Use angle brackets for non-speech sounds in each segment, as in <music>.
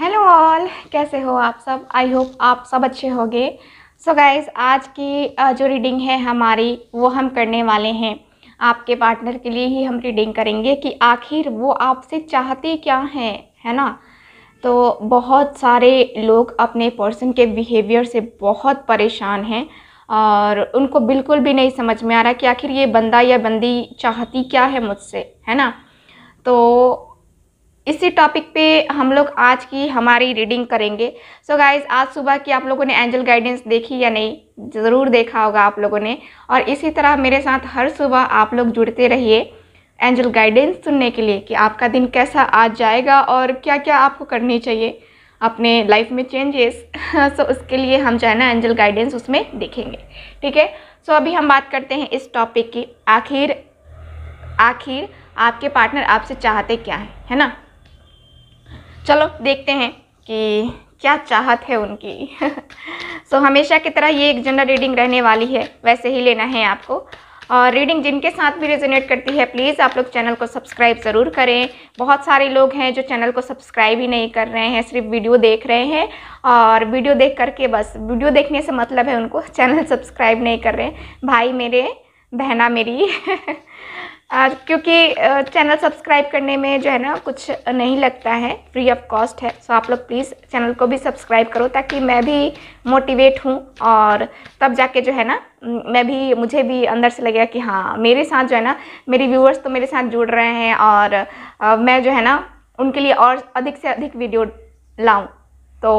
hello all कैसे हो आप सब आई होप आप सब अच्छे होंगे सो गाइज आज की जो रीडिंग है हमारी वो हम करने वाले हैं आपके पार्टनर के लिए ही हम रीडिंग करेंगे कि आखिर वो आपसे चाहते क्या हैं है ना तो बहुत सारे लोग अपने पर्सन के बिहेवियर से बहुत परेशान हैं और उनको बिल्कुल भी नहीं समझ में आ रहा कि आखिर ये बंदा या बंदी चाहती क्या है मुझसे है ना तो इसी टॉपिक पे हम लोग आज की हमारी रीडिंग करेंगे सो so गाइज आज सुबह की आप लोगों ने एंजल गाइडेंस देखी या नहीं ज़रूर देखा होगा आप लोगों ने और इसी तरह मेरे साथ हर सुबह आप लोग जुड़ते रहिए एंजल गाइडेंस सुनने के लिए कि आपका दिन कैसा आज जाएगा और क्या क्या आपको करनी चाहिए अपने लाइफ में चेंजेस सो <laughs> so उसके लिए हम जो है ना एंजल गाइडेंस उसमें देखेंगे ठीक है सो अभी हम बात करते हैं इस टॉपिक की आखिर आखिर आपके पार्टनर आपसे चाहते क्या हैं है ना चलो देखते हैं कि क्या चाहत है उनकी सो <laughs> so, हमेशा की तरह ये एक जनरल रीडिंग रहने वाली है वैसे ही लेना है आपको और रीडिंग जिनके साथ भी रेजोनेट करती है प्लीज़ आप लोग चैनल को सब्सक्राइब ज़रूर करें बहुत सारे लोग हैं जो चैनल को सब्सक्राइब ही नहीं कर रहे हैं सिर्फ वीडियो देख रहे हैं और वीडियो देख करके बस वीडियो देखने से मतलब है उनको चैनल <laughs> सब्सक्राइब नहीं कर रहे हैं भाई मेरे बहना मेरी <laughs> क्योंकि चैनल सब्सक्राइब करने में जो है ना कुछ नहीं लगता है फ्री ऑफ कॉस्ट है सो आप लोग प्लीज़ चैनल को भी सब्सक्राइब करो ताकि मैं भी मोटिवेट हूँ और तब जाके जो है ना मैं भी मुझे भी अंदर से लगेगा कि हाँ मेरे साथ जो है ना मेरे व्यूअर्स तो मेरे साथ जुड़ रहे हैं और आ, मैं जो है ना उनके लिए और अधिक से अधिक वीडियो लाऊँ तो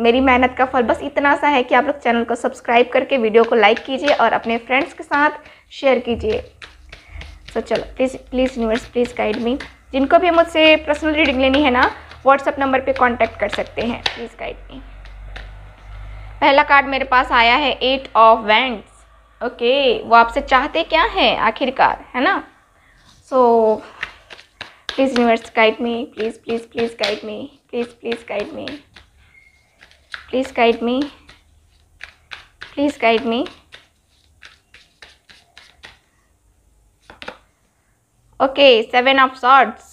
मेरी मेहनत का फल बस इतना सा है कि आप लोग चैनल को सब्सक्राइब करके वीडियो को लाइक कीजिए और अपने फ्रेंड्स के साथ शेयर कीजिए सो चलो please please universe please guide me जिनको भी मुझसे पर्सनल रीडिंग लेनी है ना व्हाट्सअप नंबर पे कांटेक्ट कर सकते हैं प्लीज़ गाइड मी पहला कार्ड मेरे पास आया है एट ऑफ वेंट्स ओके वो आपसे चाहते क्या हैं आखिरकार है ना so please universe guide me please please please guide me please please guide me please guide me please guide me okay seven of swords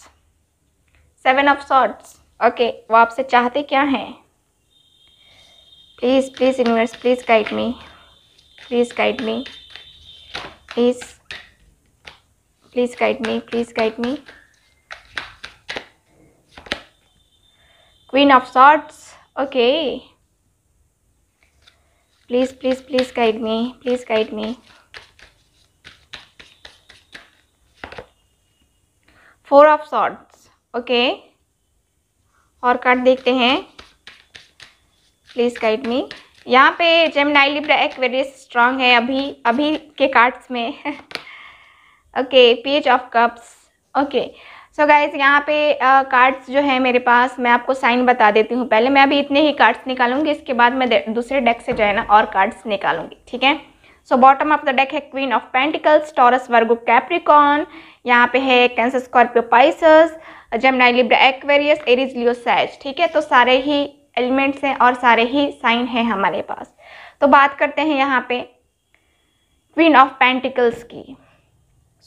seven of swords okay वो आपसे चाहते क्या हैं please please universe please guide me please guide me please please guide me please guide me queen of swords okay please please please guide me please guide me four of swords okay और card देखते हैं please guide me यहाँ पे Gemini Libra एक very strong है अभी अभी के कार्ड्स में <laughs> okay page of cups okay so guys यहाँ पे कार्ड्स जो है मेरे पास मैं आपको साइन बता देती हूँ पहले मैं अभी इतने ही कार्ड्स निकालूंगी इसके बाद मैं दूसरे डेक से जो है ना और कार्ड्स निकालूंगी ठीक है so bottom of the deck है queen of pentacles Taurus Virgo Capricorn यहाँ पे है Cancer Scorpio Pisces Gemini Libra Aquarius Aries Leo Sag ठीक है तो सारे ही एलिमेंट्स हैं और सारे ही साइन हैं हमारे पास तो बात करते हैं यहाँ पे क्वीन ऑफ पेंटिकल्स की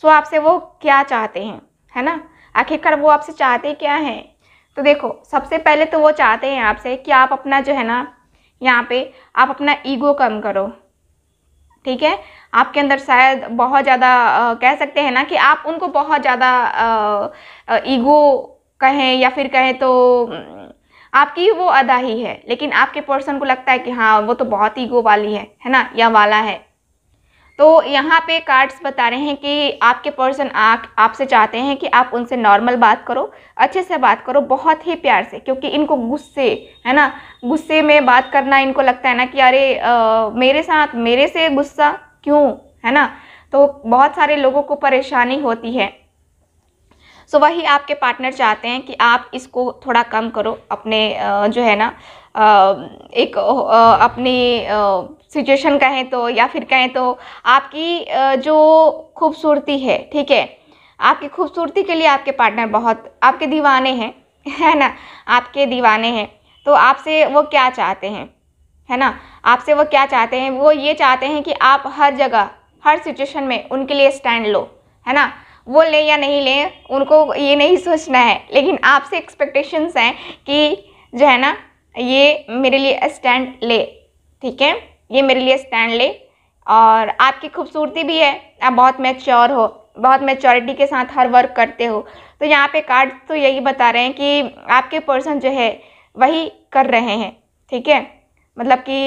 सो so, आपसे वो क्या चाहते हैं है ना आखिरकार वो आपसे चाहते क्या हैं तो देखो सबसे पहले तो वो चाहते हैं आपसे कि आप अपना जो है ना यहाँ पे आप अपना ईगो कम करो ठीक है आपके अंदर शायद बहुत ज़्यादा कह सकते हैं ना कि आप उनको बहुत ज़्यादा ईगो कहें या फिर कहें तो आपकी वो अदा ही है लेकिन आपके पर्सन को लगता है कि हाँ वो तो बहुत ईगो वाली है है ना या वाला है तो यहाँ पे कार्ड्स बता रहे हैं कि आपके पर्सन आपसे चाहते हैं कि आप उनसे नॉर्मल बात करो अच्छे से बात करो बहुत ही प्यार से क्योंकि इनको गुस्से है ना गुस्से में बात करना इनको लगता है ना कि अरे मेरे साथ मेरे से गुस्सा क्यों है ना तो बहुत सारे लोगों को परेशानी होती है सो so, वही आपके पार्टनर चाहते हैं कि आप इसको थोड़ा कम करो अपने जो है ना एक अपनी सिचुएशन कहें तो या फिर कहें तो आपकी जो खूबसूरती है ठीक है आपकी खूबसूरती के लिए आपके पार्टनर बहुत आपके दीवाने हैं <laughs> है ना आपके दीवाने हैं तो आपसे वो क्या चाहते हैं है ना आपसे वो क्या चाहते हैं वो ये चाहते हैं कि आप हर जगह हर सिचुएशन में उनके लिए स्टैंड लो है ना वो लें या नहीं लें उनको ये नहीं सोचना है लेकिन आपसे एक्सपेक्टेशंस हैं कि जो है ना ये मेरे लिए स्टैंड ले ठीक है ये मेरे लिए स्टैंड ले और आपकी खूबसूरती भी है आप बहुत मैच्योर हो बहुत मेचोरिटी के साथ हर वर्क करते हो तो यहाँ पे कार्ड तो यही बता रहे हैं कि आपके पर्सन जो है वही कर रहे हैं ठीक है मतलब कि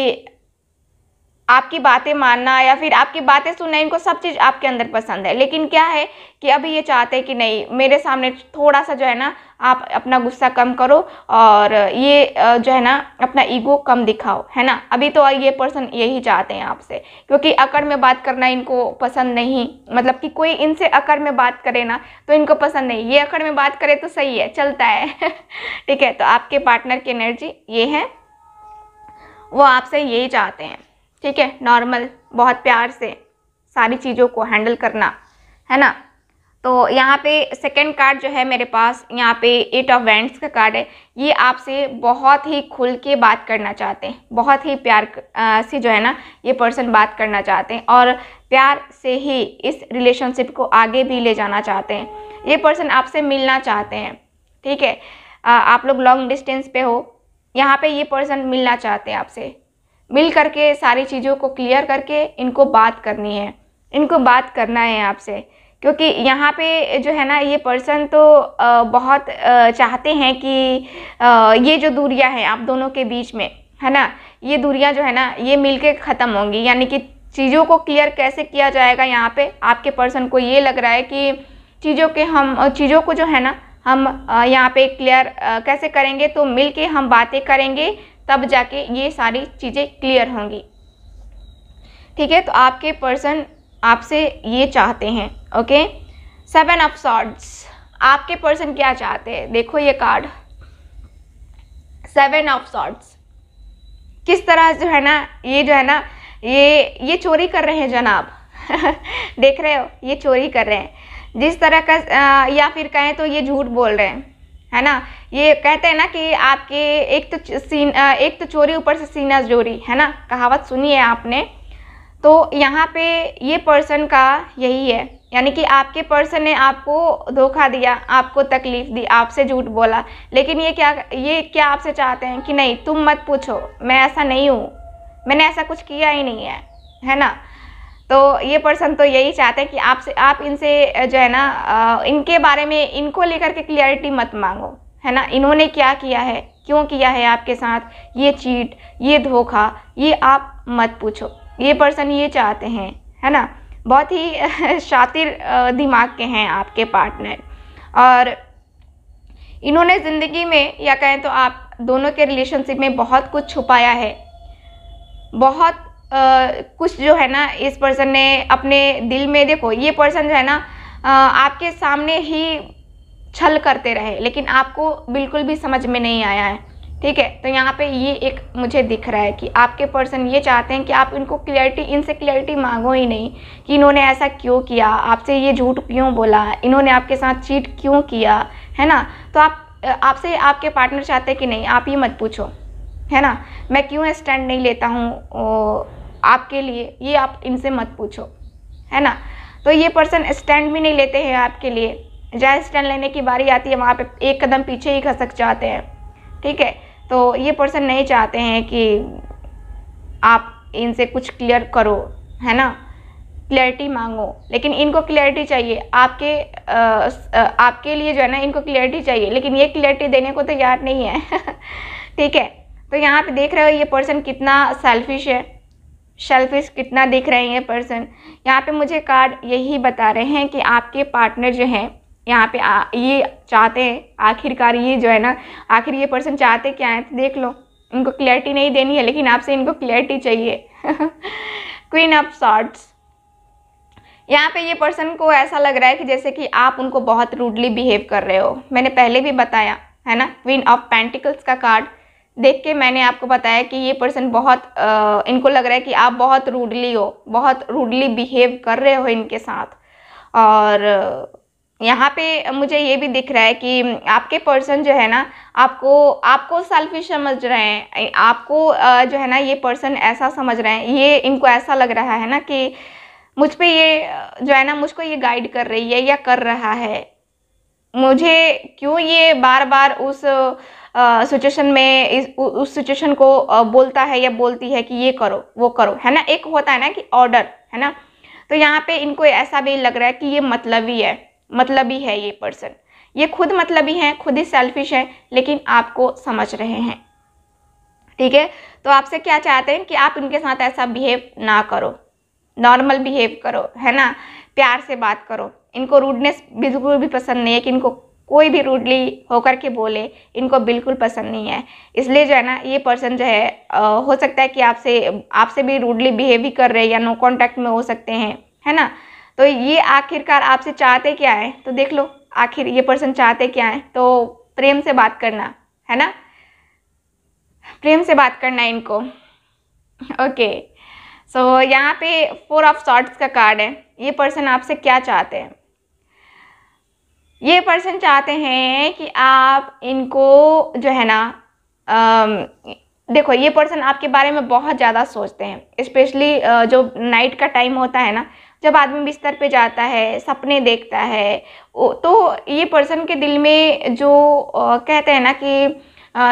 आपकी बातें मानना या फिर आपकी बातें सुनना इनको सब चीज़ आपके अंदर पसंद है लेकिन क्या है कि अभी ये चाहते हैं कि नहीं मेरे सामने थोड़ा सा जो है ना आप अपना गुस्सा कम करो और ये जो है ना अपना ईगो कम दिखाओ है ना अभी तो ये पर्सन यही चाहते हैं आपसे क्योंकि अकड़ में बात करना इनको पसंद नहीं मतलब कि कोई इनसे अकड़ में बात करे ना तो इनको पसंद नहीं ये अकड़ में बात करे तो सही है चलता है <laughs> ठीक है तो आपके पार्टनर की एनर्जी ये है वो आपसे यही चाहते हैं ठीक है नॉर्मल बहुत प्यार से सारी चीज़ों को हैंडल करना है ना तो यहाँ पे सेकंड कार्ड जो है मेरे पास यहाँ पे एट ऑफ वेंट्स का कार्ड है ये आपसे बहुत ही खुल के बात करना चाहते हैं बहुत ही प्यार से जो है ना ये पर्सन बात करना चाहते हैं और प्यार से ही इस रिलेशनशिप को आगे भी ले जाना चाहते हैं ये पर्सन आपसे मिलना चाहते हैं ठीक है आप लोग लॉन्ग डिस्टेंस पे हो यहाँ पे ये पर्सन मिलना चाहते हैं आपसे मिल करके सारी चीज़ों को क्लियर करके इनको बात करनी है इनको बात करना है आपसे क्योंकि यहाँ पे जो है ना ये पर्सन तो बहुत चाहते हैं कि ये जो दूरियाँ हैं आप दोनों के बीच में है ना ये दूरियाँ जो है ना ये मिलके ख़त्म होंगी यानी कि चीज़ों को क्लियर कैसे किया जाएगा यहाँ पे आपके पर्सन को ये लग रहा है कि चीज़ों के हम चीज़ों को जो है ना हम यहाँ पे क्लियर कैसे करेंगे तो मिल के हम बातें करेंगे तब जाके ये सारी चीज़ें क्लियर होंगी ठीक है तो आपके पर्सन आपसे ये चाहते हैं ओके सेवन ऑफ सॉर्ड्स आपके पर्सन क्या चाहते हैं देखो ये कार्ड सेवन ऑफ सॉर्ड्स किस तरह जो है ना ये जो है ना ये ये चोरी कर रहे हैं जनाब <laughs> देख रहे हो ये चोरी कर रहे हैं जिस तरह का या फिर कहें तो ये झूठ बोल रहे हैं है ना ये कहते हैं ना कि आपके एक तो सीन एक तो चोरी ऊपर से सीना जोरी है ना कहावत सुनी है आपने तो यहाँ पे ये पर्सन का यही है यानी कि आपके पर्सन ने आपको धोखा दिया आपको तकलीफ़ दी आपसे झूठ बोला लेकिन ये क्या ये क्या आपसे चाहते हैं कि नहीं तुम मत पूछो मैं ऐसा नहीं हूँ मैंने ऐसा कुछ किया ही नहीं है है ना तो ये पर्सन तो यही चाहते हैं कि आपसे आप इनसे जो है ना इनके बारे में इनको लेकर के क्लियरिटी मत मांगो है ना इन्होंने क्या किया है क्यों किया है आपके साथ ये चीट ये धोखा ये आप मत पूछो ये पर्सन ये चाहते हैं है ना बहुत ही <laughs> शातिर दिमाग के हैं आपके पार्टनर और इन्होंने ज़िंदगी में या कहें तो आप दोनों के रिलेशनशिप में बहुत कुछ छुपाया है बहुत कुछ जो है ना इस पर्सन ने अपने दिल में देखो ये पर्सन जो है ना आपके सामने ही छल करते रहे लेकिन आपको बिल्कुल भी समझ में नहीं आया है ठीक है तो यहाँ पे ये एक मुझे दिख रहा है कि आपके पर्सन ये चाहते हैं कि आप इनको क्लियरिटी इनसे क्लियरिटी मांगो ही नहीं कि इन्होंने ऐसा क्यों किया आपसे ये झूठ क्यों बोला इन्होंने आपके साथ चीट क्यों किया है ना तो आप आपसे आपके पार्टनर चाहते हैं कि नहीं आप ही मत पूछो है ना मैं क्यों स्टैंड नहीं लेता हूँ आपके लिए ये आप इनसे मत पूछो है ना तो ये पर्सन स्टैंड भी नहीं लेते हैं आपके लिए जहाँ स्टैंड लेने की बारी आती है वहाँ पे एक कदम पीछे ही खसक जाते हैं ठीक है तो ये पर्सन नहीं चाहते हैं कि आप इनसे कुछ क्लियर करो है ना क्लैरिटी मांगो लेकिन इनको क्लैरिटी चाहिए आपके आ, आपके लिए जो है ना इनको क्लैरिटी चाहिए लेकिन ये क्लैरिटी देने को तैयार तो नहीं है <laughs> ठीक है तो यहाँ पे देख रहे हो ये पर्सन कितना सेल्फिश है शेल्फिश कितना दिख रहे हैं पर्सन यहाँ पे मुझे कार्ड यही बता रहे हैं कि आपके पार्टनर जो हैं यहाँ पे आ, ये चाहते हैं आखिरकार ये जो है ना आखिर ये पर्सन चाहते क्या हैं तो देख लो इनको क्लैरिटी नहीं देनी है लेकिन आपसे इनको क्लैरिटी चाहिए क्वीन ऑफ शॉर्ट्स यहाँ पे ये पर्सन को ऐसा लग रहा है कि जैसे कि आप उनको बहुत रूडली बिहेव कर रहे हो मैंने पहले भी बताया है ना क्वीन ऑफ पेंटिकल्स का कार्ड देख के मैंने आपको बताया कि ये पर्सन बहुत आ, इनको लग रहा है कि आप बहुत रूडली हो बहुत रूडली बिहेव कर रहे हो इनके साथ और यहाँ पे मुझे ये भी दिख रहा है कि आपके पर्सन जो है ना आपको आपको सेल्फिश समझ रहे हैं आपको जो है ना ये पर्सन ऐसा समझ रहे हैं ये इनको ऐसा लग रहा है ना कि मुझ पे ये जो है ना मुझको ये गाइड कर रही है या कर रहा है मुझे क्यों ये बार बार उस सिचुएशन में उस सिचुएशन को बोलता है या बोलती है कि ये करो वो करो है ना एक होता है ना कि ऑर्डर है ना तो यहाँ पे इनको ऐसा भी लग रहा है कि ये मतलबी है मतलबी है ये पर्सन ये खुद मतलबी हैं खुद ही सेल्फिश है लेकिन आपको समझ रहे हैं ठीक है तो आपसे क्या चाहते हैं कि आप इनके साथ ऐसा बिहेव ना करो नॉर्मल बिहेव करो है ना प्यार से बात करो इनको रूडनेस बिल्कुल भी पसंद नहीं है कि इनको कोई भी रूडली होकर के बोले इनको बिल्कुल पसंद नहीं है इसलिए जो है ना ये पर्सन जो है आ, हो सकता है कि आपसे आपसे भी रूडली बिहेव कर रहे या नो कॉन्टैक्ट में हो सकते हैं है ना तो ये आखिरकार आपसे चाहते क्या है तो देख लो आखिर ये पर्सन चाहते क्या है तो प्रेम से बात करना है ना प्रेम से बात करना है इनको ओके सो यहाँ पे फोर ऑफ शॉर्ट्स का कार्ड है ये पर्सन आपसे क्या चाहते हैं ये पर्सन चाहते हैं कि आप इनको जो है ना देखो ये पर्सन आपके बारे में बहुत ज़्यादा सोचते हैं स्पेशली जो नाइट का टाइम होता है ना जब आदमी बिस्तर पे जाता है सपने देखता है तो ये पर्सन के दिल में जो कहते हैं ना कि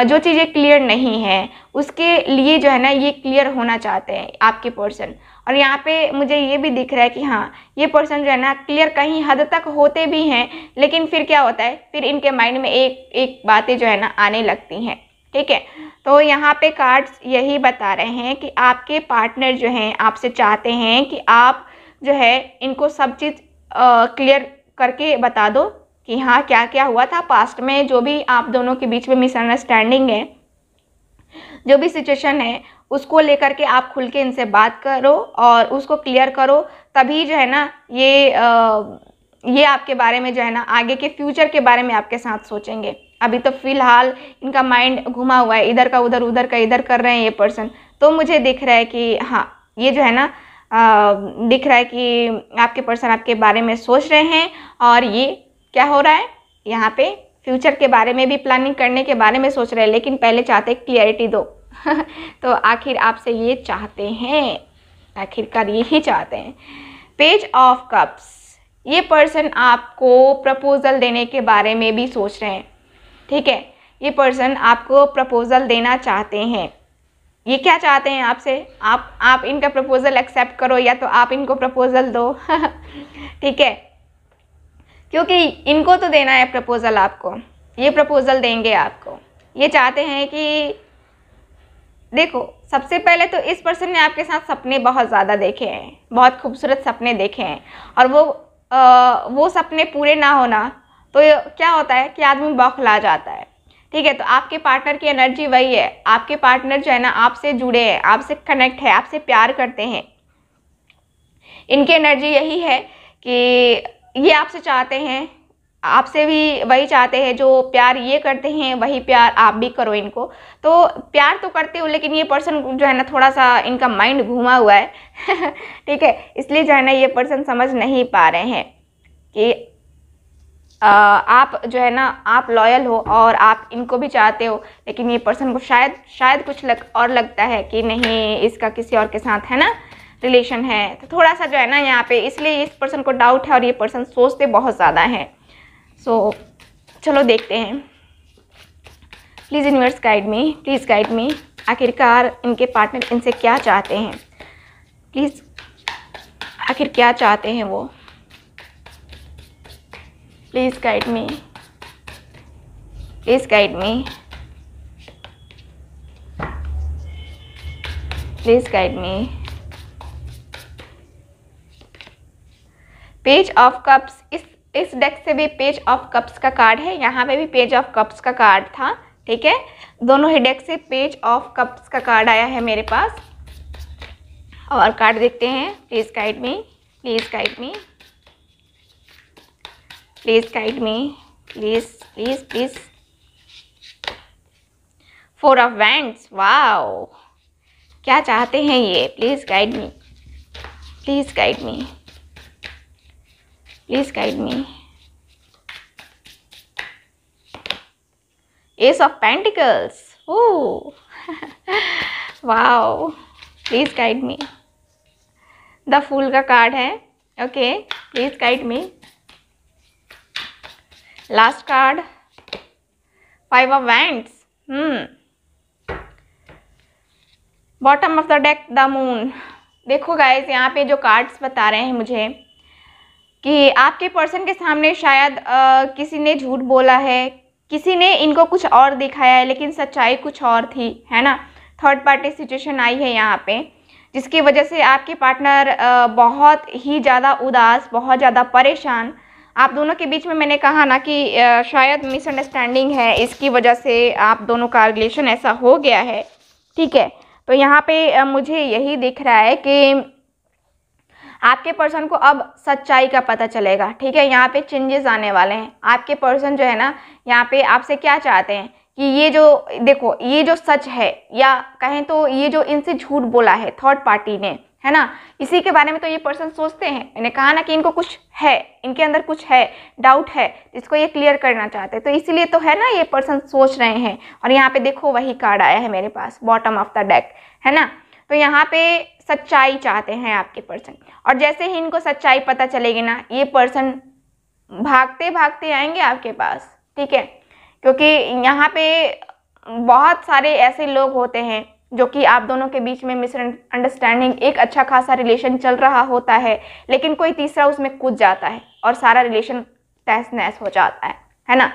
जो चीज़ें क्लियर नहीं हैं उसके लिए जो है ना ये क्लियर होना चाहते हैं आपके पर्सन और यहाँ पे मुझे ये भी दिख रहा है कि हाँ ये पर्सन जो है ना क्लियर कहीं हद तक होते भी हैं लेकिन फिर क्या होता है फिर इनके माइंड में एक एक बातें जो है ना आने लगती हैं ठीक है तो यहाँ पे कार्ड्स यही बता रहे हैं कि आपके पार्टनर जो हैं आपसे चाहते हैं कि आप जो है इनको सब चीज़ क्लियर करके बता दो कि हाँ क्या क्या हुआ था पास्ट में जो भी आप दोनों के बीच में मिसअंडरस्टैंडिंग है जो भी सिचुएशन है उसको लेकर के आप खुल के इनसे बात करो और उसको क्लियर करो तभी जो है ना ये आ, ये आपके बारे में जो है ना आगे के फ्यूचर के बारे में आपके साथ सोचेंगे अभी तो फिलहाल इनका माइंड घुमा हुआ है इधर का उधर उधर का इधर कर रहे हैं ये पर्सन तो मुझे दिख रहा है कि हाँ ये जो है ना दिख रहा है कि आपके पर्सन आपके बारे में सोच रहे हैं और ये क्या हो रहा है यहाँ पे फ्यूचर के बारे में भी प्लानिंग करने के बारे में सोच रहे हैं लेकिन पहले चाहते क्लियरिटी दो <laughs> तो आखिर आपसे ये चाहते हैं आखिरकार यही चाहते हैं पेज ऑफ कप्स ये पर्सन आपको प्रपोज़ल देने के बारे में भी सोच रहे हैं ठीक है ये पर्सन आपको प्रपोज़ल देना चाहते हैं ये क्या चाहते हैं आपसे आप आप इनका प्रपोज़ल एक्सेप्ट करो या तो आप इनको प्रपोज़ल दो <laughs> ठीक है क्योंकि इनको तो देना है प्रपोज़ल आपको ये प्रपोज़ल देंगे आपको ये चाहते हैं कि देखो सबसे पहले तो इस पर्सन ने आपके साथ सपने बहुत ज़्यादा देखे हैं बहुत खूबसूरत सपने देखे हैं और वो आ, वो सपने पूरे ना होना तो क्या होता है कि आदमी बौखला जाता है ठीक है तो आपके पार्टनर की एनर्जी वही है आपके पार्टनर जो है ना आपसे जुड़े हैं आपसे कनेक्ट है आपसे प्यार करते हैं इनकी एनर्जी यही है कि ये आपसे चाहते हैं आपसे भी वही चाहते हैं जो प्यार ये करते हैं वही प्यार आप भी करो इनको तो प्यार तो करते हो लेकिन ये पर्सन जो है ना थोड़ा सा इनका माइंड घूमा हुआ है <laughs> ठीक है इसलिए जो है ना ये पर्सन समझ नहीं पा रहे हैं कि आ, आप जो है ना आप लॉयल हो और आप इनको भी चाहते हो लेकिन ये पर्सन को शायद शायद कुछ लग और लगता है कि नहीं इसका किसी और के साथ है ना रिलेशन है तो थोड़ा सा जो है ना यहाँ पे इसलिए इस पर्सन को डाउट है और ये पर्सन सोचते बहुत ज़्यादा हैं सो so, चलो देखते हैं please universe guide me please guide me आखिरकार इनके पार्टनर इनसे क्या चाहते हैं प्लीज़ आखिर क्या चाहते हैं वो please guide me please guide me please guide me page of cups इस इस डेक से भी पेज ऑफ कप्स का कार्ड है यहाँ पे भी पेज ऑफ कप्स का कार्ड था ठीक है दोनों ही डेक से पेज ऑफ कप्स का कार्ड आया है मेरे पास और कार्ड देखते हैं please guide me please guide me please guide me please please please four of wands wow क्या चाहते हैं ये please guide me please guide me please guide me ace of pentacles oh wow please guide me the fool का card है okay please guide me last card five of wands hmm bottom of the deck the moon देखो guys यहाँ पे जो cards बता रहे हैं मुझे कि आपके पर्सन के सामने शायद आ, किसी ने झूठ बोला है किसी ने इनको कुछ और दिखाया है लेकिन सच्चाई कुछ और थी है ना थर्ड पार्टी सिचुएशन आई है यहाँ पे जिसकी वजह से आपके पार्टनर आ, बहुत ही ज़्यादा उदास बहुत ज़्यादा परेशान आप दोनों के बीच में मैंने कहा ना कि आ, शायद मिसअंडरस्टैंडिंग है इसकी वजह से आप दोनों का रिलेशन ऐसा हो गया है ठीक है तो यहाँ पे मुझे यही दिख रहा है कि आपके पर्सन को अब सच्चाई का पता चलेगा ठीक है यहाँ पे चेंजेस आने वाले हैं आपके पर्सन जो है ना यहाँ पे आपसे क्या चाहते हैं कि ये जो देखो ये जो सच है या कहें तो ये जो इनसे झूठ बोला है थर्ड पार्टी ने है ना इसी के बारे में तो ये पर्सन सोचते हैं मैंने कहा ना कि इनको कुछ है इनके अंदर कुछ है डाउट है इसको ये क्लियर करना चाहते हैं तो इसीलिए तो है ना ये पर्सन सोच रहे हैं और यहाँ पे देखो वही कार्ड आया है मेरे पास बॉटम ऑफ द डेक है ना तो यहाँ पे सच्चाई चाहते हैं आपके पर्सन और जैसे ही इनको सच्चाई पता चलेगी ना ये पर्सन भागते भागते आएंगे आपके पास ठीक है क्योंकि यहाँ पे बहुत सारे ऐसे लोग होते हैं जो कि आप दोनों के बीच में मिस अंडरस्टैंडिंग एक अच्छा खासा रिलेशन चल रहा होता है लेकिन कोई तीसरा उसमें कूद जाता है और सारा रिलेशन तहस नहस हो जाता है है ना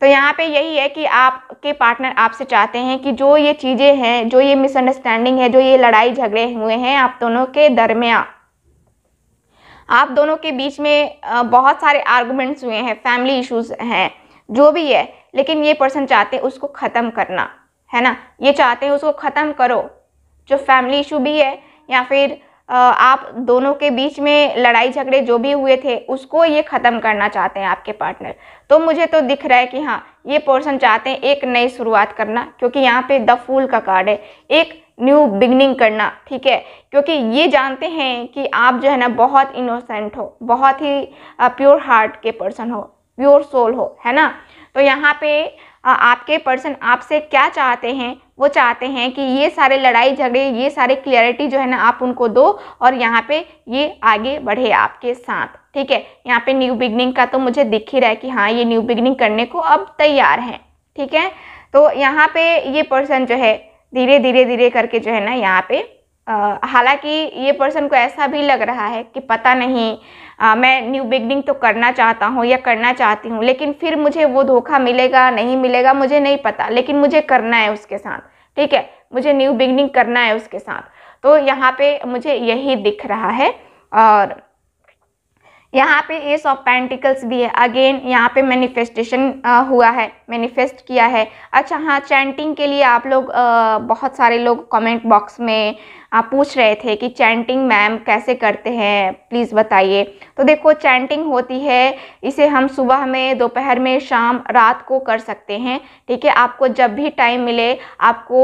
तो यहाँ पे यही है कि आपके पार्टनर आपसे चाहते हैं कि जो ये चीज़ें हैं जो ये मिसअंडरस्टैंडिंग है जो ये लड़ाई झगड़े हुए हैं आप दोनों के दरमिया आप दोनों के बीच में बहुत सारे आर्गूमेंट्स हुए हैं फैमिली इश्यूज हैं जो भी है लेकिन ये पर्सन चाहते हैं उसको ख़त्म करना है ना ये चाहते हैं उसको ख़त्म करो जो फैमिली इशू भी है या फिर आप दोनों के बीच में लड़ाई झगड़े जो भी हुए थे उसको ये ख़त्म करना चाहते हैं आपके पार्टनर तो मुझे तो दिख रहा है कि हाँ ये पोर्सन चाहते हैं एक नई शुरुआत करना क्योंकि यहाँ पे द फूल का कार्ड है एक न्यू बिगनिंग करना ठीक है क्योंकि ये जानते हैं कि आप जो है ना बहुत इनोसेंट हो बहुत ही प्योर हार्ट के पर्सन हो प्योर सोल हो है ना तो यहाँ पे आपके पर्सन आपसे क्या चाहते हैं वो चाहते हैं कि ये सारे लड़ाई झगड़े ये सारे क्लियरिटी जो है ना आप उनको दो और यहाँ पे ये आगे बढ़े आपके साथ ठीक है यहाँ पे न्यू बिगनिंग का तो मुझे दिख ही रहा है कि हाँ ये न्यू बिगनिंग करने को अब तैयार हैं ठीक है तो यहाँ पे ये पर्सन जो है धीरे धीरे धीरे करके जो है ना यहाँ पर हालांकि ये पर्सन को ऐसा भी लग रहा है कि पता नहीं आ, मैं न्यू बिगनिंग तो करना चाहता हूँ या करना चाहती हूँ लेकिन फिर मुझे वो धोखा मिलेगा नहीं मिलेगा मुझे नहीं पता लेकिन मुझे करना है उसके साथ ठीक है मुझे न्यू बिगनिंग करना है उसके साथ तो यहाँ पे मुझे यही दिख रहा है और यहाँ पे एस ऑफ पेंटिकल्स भी है अगेन यहाँ पे मैनिफेस्टेशन हुआ है मैनिफेस्ट किया है अच्छा हाँ चैंटिंग के लिए आप लोग आ, बहुत सारे लोग कमेंट बॉक्स में आप पूछ रहे थे कि चैंटिंग मैम कैसे करते हैं प्लीज़ बताइए तो देखो चैंटिंग होती है इसे हम सुबह में दोपहर में शाम रात को कर सकते हैं ठीक है आपको जब भी टाइम मिले आपको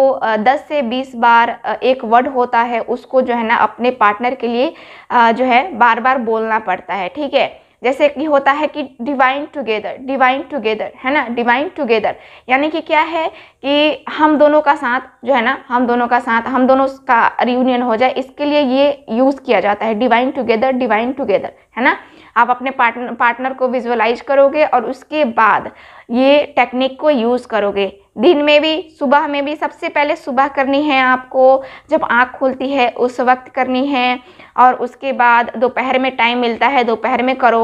10 से 20 बार एक वर्ड होता है उसको जो है ना अपने पार्टनर के लिए जो है बार बार बोलना पड़ता है ठीक है जैसे कि होता है कि डिवाइन टुगेदर डिवाइन टुगेदर है ना डिवाइन टुगेदर यानी कि क्या है कि हम दोनों का साथ जो है ना हम दोनों का साथ हम दोनों का रियूनियन हो जाए इसके लिए ये यूज़ किया जाता है डिवाइन टुगेदर डिवाइन टुगेदर है ना आप अपने पार्टनर पार्टनर को विजुअलाइज करोगे और उसके बाद ये टेक्निक को यूज़ करोगे दिन में भी सुबह में भी सबसे पहले सुबह करनी है आपको जब आँख खुलती है उस वक्त करनी है और उसके बाद दोपहर में टाइम मिलता है दोपहर में करो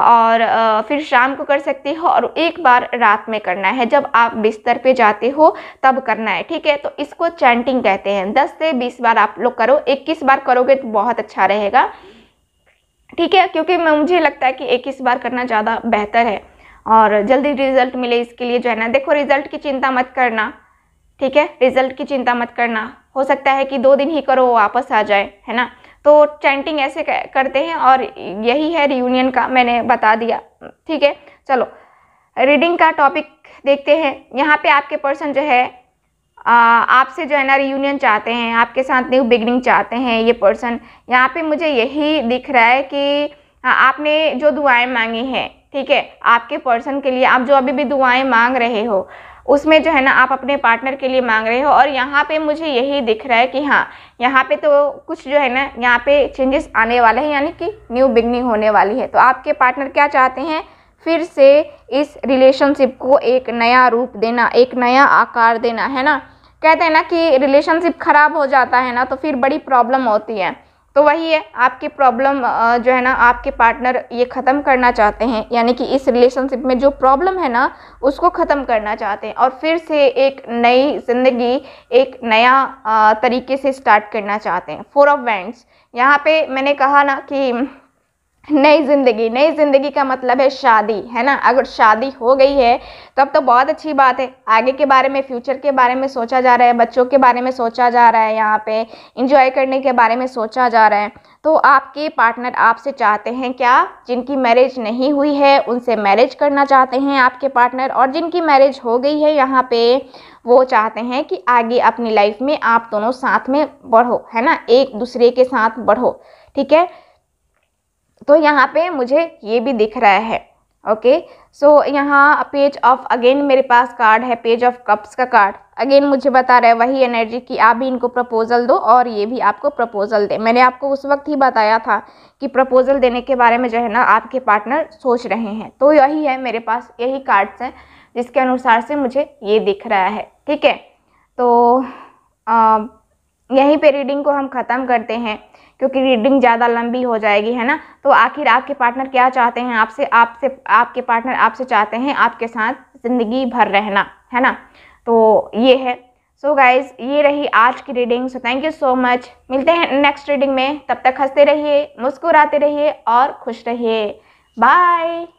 और फिर शाम को कर सकते हो और एक बार रात में करना है जब आप बिस्तर पे जाते हो तब करना है ठीक है तो इसको चैंटिंग कहते हैं 10 से 20 बार आप लोग करो 21 बार करोगे तो बहुत अच्छा रहेगा ठीक है क्योंकि मुझे लगता है कि इक्कीस बार करना ज़्यादा बेहतर है और जल्दी रिजल्ट मिले इसके लिए जो है ना देखो रिजल्ट की चिंता मत करना ठीक है रिजल्ट की चिंता मत करना हो सकता है कि दो दिन ही करो वापस आ जाए है ना तो चैंटिंग ऐसे करते हैं और यही है रियूनियन का मैंने बता दिया ठीक है चलो रीडिंग का टॉपिक देखते हैं यहाँ पे आपके पर्सन जो है आपसे जो है ना रियूनियन चाहते हैं आपके साथ न्यू बिगनिंग चाहते हैं ये पर्सन यहाँ पे मुझे यही दिख रहा है कि हाँ, आपने जो दुआएं मांगी हैं ठीक है आपके पर्सन के लिए आप जो अभी भी दुआएं मांग रहे हो उसमें जो है ना आप अपने पार्टनर के लिए मांग रहे हो और यहाँ पे मुझे यही दिख रहा है कि हाँ यहाँ पे तो कुछ जो है ना यहाँ पे चेंजेस आने वाले हैं यानी कि न्यू बिगनिंग होने वाली है तो आपके पार्टनर क्या चाहते हैं फिर से इस रिलेशनशिप को एक नया रूप देना एक नया आकार देना है ना कहते हैं ना कि रिलेशनशिप ख़राब हो जाता है ना तो फिर बड़ी प्रॉब्लम होती है तो वही है आपकी प्रॉब्लम जो है ना आपके पार्टनर ये ख़त्म करना चाहते हैं यानी कि इस रिलेशनशिप में जो प्रॉब्लम है ना उसको ख़त्म करना चाहते हैं और फिर से एक नई ज़िंदगी एक नया तरीके से स्टार्ट करना चाहते हैं फोर ऑफ वैंड्स यहाँ पे मैंने कहा ना कि नई ज़िंदगी नई ज़िंदगी का मतलब है शादी है ना अगर शादी हो गई है तब तो, तो बहुत अच्छी बात है आगे के बारे में फ्यूचर के बारे में सोचा जा रहा है बच्चों के बारे में सोचा जा रहा है यहाँ पे इंजॉय करने के बारे में सोचा जा रहा है तो आपके पार्टनर आपसे चाहते हैं क्या जिनकी मैरिज नहीं हुई है उनसे मैरिज करना चाहते हैं आपके पार्टनर और जिनकी मैरिज हो गई है यहाँ पे वो चाहते हैं कि आगे अपनी लाइफ में आप दोनों साथ में बढ़ो है ना एक दूसरे के साथ बढ़ो ठीक है तो यहाँ पे मुझे ये भी दिख रहा है ओके सो यहाँ पेज ऑफ अगेन मेरे पास कार्ड है पेज ऑफ कप्स का कार्ड अगेन मुझे बता रहा है वही एनर्जी कि आप भी इनको प्रपोज़ल दो और ये भी आपको प्रपोज़ल दे मैंने आपको उस वक्त ही बताया था कि प्रपोज़ल देने के बारे में जो है ना आपके पार्टनर सोच रहे हैं तो यही है मेरे पास यही कार्ड्स हैं जिसके अनुसार से मुझे ये दिख रहा है ठीक है तो आ, यहीं पे रीडिंग को हम ख़त्म करते हैं क्योंकि रीडिंग ज़्यादा लंबी हो जाएगी है ना तो आखिर आपके पार्टनर क्या चाहते हैं आपसे आपसे आपके पार्टनर आपसे चाहते हैं आपके साथ ज़िंदगी भर रहना है ना तो ये है सो so गाइज ये रही आज की reading so thank you so much मिलते हैं नेक्स्ट रीडिंग में तब तक हंसते रहिए मुस्कुराते रहिए और खुश रहिए बाय